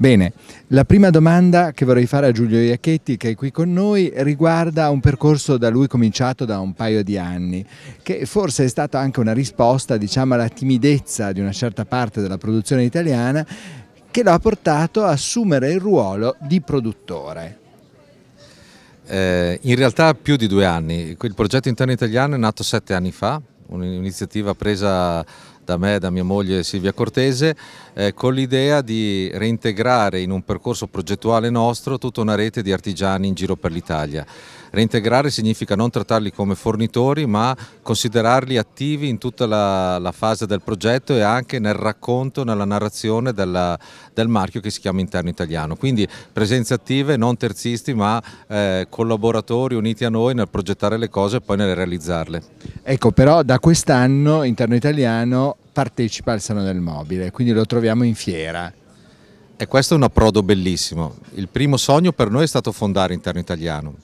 Bene, la prima domanda che vorrei fare a Giulio Iacchetti, che è qui con noi, riguarda un percorso da lui cominciato da un paio di anni, che forse è stata anche una risposta diciamo, alla timidezza di una certa parte della produzione italiana che lo ha portato a assumere il ruolo di produttore. Eh, in realtà più di due anni, il progetto interno italiano è nato sette anni fa, un'iniziativa presa da me e da mia moglie Silvia Cortese, eh, con l'idea di reintegrare in un percorso progettuale nostro tutta una rete di artigiani in giro per l'Italia. Reintegrare significa non trattarli come fornitori ma considerarli attivi in tutta la, la fase del progetto e anche nel racconto, nella narrazione della, del marchio che si chiama Interno Italiano. Quindi presenze attive, non terzisti ma eh, collaboratori uniti a noi nel progettare le cose e poi nel realizzarle. Ecco però da quest'anno Interno Italiano partecipa al Salone del Mobile, quindi lo troviamo in fiera. E questo è un approdo bellissimo. Il primo sogno per noi è stato fondare Interno Italiano,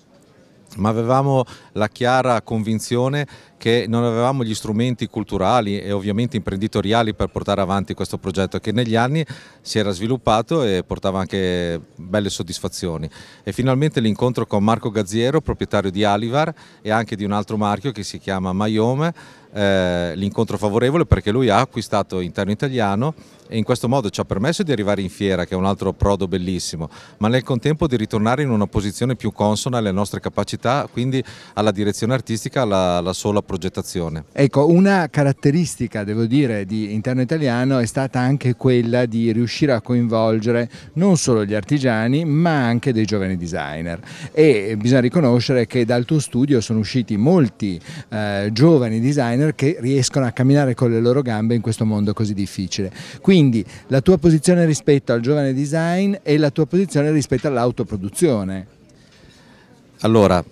ma avevamo la chiara convinzione che non avevamo gli strumenti culturali e ovviamente imprenditoriali per portare avanti questo progetto che negli anni si era sviluppato e portava anche belle soddisfazioni. E finalmente l'incontro con Marco Gazziero, proprietario di Alivar e anche di un altro marchio che si chiama Mayome, eh, l'incontro favorevole perché lui ha acquistato interno italiano e in questo modo ci ha permesso di arrivare in fiera che è un altro prodo bellissimo ma nel contempo di ritornare in una posizione più consona alle nostre capacità quindi alla direzione artistica alla, alla sola progettazione. Ecco una caratteristica devo dire di interno italiano è stata anche quella di riuscire a coinvolgere non solo gli artigiani ma anche dei giovani designer e bisogna riconoscere che dal tuo studio sono usciti molti eh, giovani designer runner che riescono a camminare con le loro gambe in questo mondo così difficile. Quindi la tua posizione rispetto al giovane design e la tua posizione rispetto all'autoproduzione. Allora,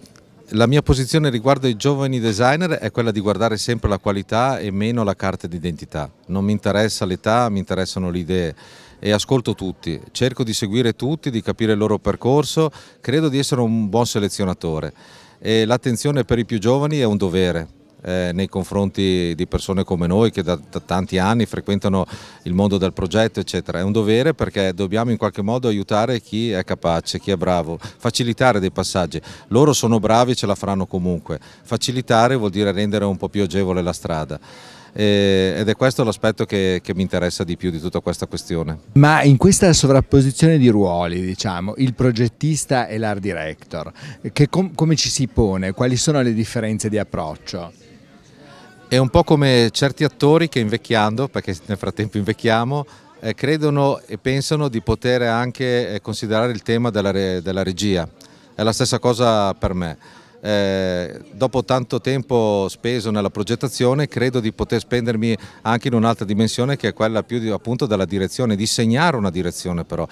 la mia posizione riguardo ai giovani designer è quella di guardare sempre la qualità e meno la carta d'identità. Non mi interessa l'età, mi interessano le idee e ascolto tutti, cerco di seguire tutti, di capire il loro percorso, credo di essere un buon selezionatore. e l'attenzione per i più giovani è un dovere, eh, nei confronti di persone come noi che da, da, tanti anni frequentano il mondo del progetto eccetera. È un dovere perché dobbiamo in qualche modo aiutare chi è capace, chi è bravo, facilitare dei passaggi. Loro sono bravi e ce la faranno comunque. Facilitare vuol dire rendere un po' più agevole la strada. Eh, ed è questo l'aspetto che, che mi interessa di più di tutta questa questione. Ma in questa sovrapposizione di ruoli, diciamo, il progettista e l'art director, com come ci si pone? Quali sono le differenze di approccio? È un po' come certi attori che invecchiando, perché nel frattempo invecchiamo, eh, credono e pensano di poter anche eh, considerare il tema della, re, della, regia. È la stessa cosa per me. Eh, dopo tanto tempo speso nella progettazione credo di poter spendermi anche in un'altra dimensione che è quella più di, appunto della direzione, di segnare una direzione però.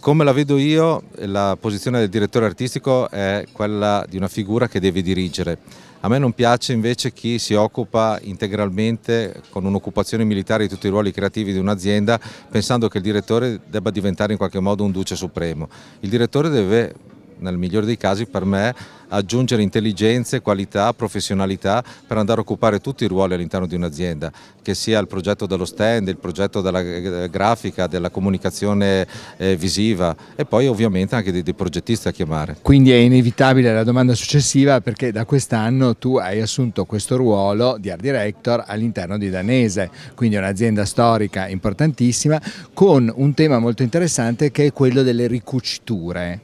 Come la vedo io, la posizione del direttore artistico è quella di una figura che deve dirigere. A me non piace invece chi si occupa integralmente con un'occupazione militare di tutti i ruoli creativi di un'azienda pensando che il direttore debba diventare in qualche modo un duce supremo. Il direttore deve nel migliore dei casi per me aggiungere intelligenze, qualità, professionalità per andare a occupare tutti i ruoli all'interno di un'azienda, che sia il progetto dello stand, il progetto della eh, grafica, della comunicazione eh, visiva e poi ovviamente anche dei, progettisti a chiamare. Quindi è inevitabile la domanda successiva perché da quest'anno tu hai assunto questo ruolo di art director all'interno di Danese, quindi un'azienda storica importantissima con un tema molto interessante che è quello delle ricuciture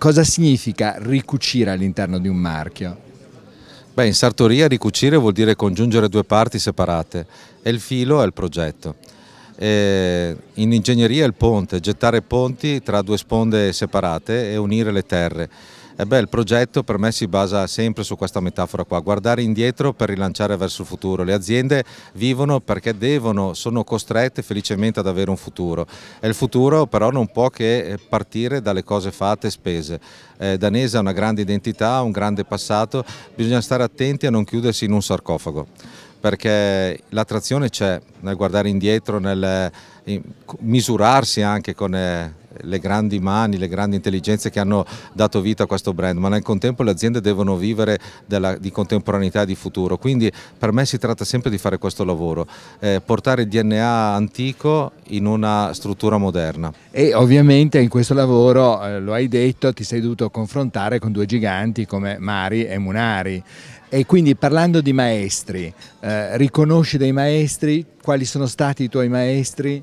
cosa significa ricucire all'interno di un marchio? Beh, in sartoria ricucire vuol dire congiungere due parti separate e il filo è il progetto. E in ingegneria è il ponte, gettare ponti tra due sponde separate e unire le terre. Eh beh, il progetto per me si basa sempre su questa metafora qua, guardare indietro per rilanciare verso il futuro. Le aziende vivono perché devono, sono costrette felicemente ad avere un futuro e il futuro però non può che eh, partire dalle cose fatte e spese. Eh, Danese ha una grande identità, un grande passato, bisogna stare attenti a non chiudersi in un sarcofago perché l'attrazione c'è nel guardare indietro, nel eh, misurarsi anche con eh, le grandi mani, le grandi intelligenze che hanno dato vita a questo brand, ma nel contempo le aziende devono vivere della, di contemporaneità e di futuro, quindi per me si tratta sempre di fare questo lavoro, eh, portare il DNA antico in una struttura moderna. E ovviamente in questo lavoro, eh, lo hai detto, ti sei dovuto confrontare con due giganti come Mari e Munari. E quindi parlando di maestri, eh, riconosci dei maestri? Quali sono stati i tuoi maestri?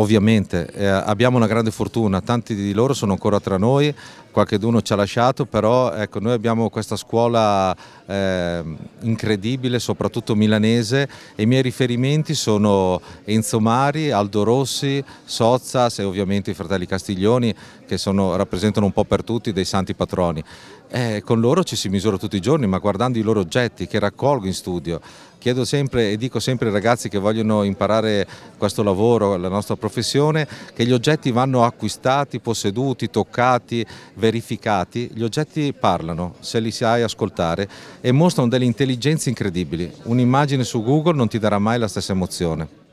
Ovviamente eh, abbiamo una grande fortuna, tanti di loro sono ancora tra noi, qualcuno ci ha lasciato, però ecco, noi abbiamo questa scuola eh, incredibile, soprattutto milanese, e i miei riferimenti sono Enzo Mari, Aldo Rossi, Sozzas e ovviamente i fratelli Castiglioni che sono, rappresentano un po' per tutti dei santi patroni. Eh, con loro ci si misura tutti i giorni, ma guardando i loro oggetti che raccolgo in studio, chiedo sempre e dico sempre ai ragazzi che vogliono imparare questo lavoro, la nostra professione, che gli oggetti vanno acquistati, posseduti, toccati, verificati. Gli oggetti parlano, se li sai ascoltare, e mostrano delle intelligenze incredibili. Un'immagine su Google non ti darà mai la stessa emozione.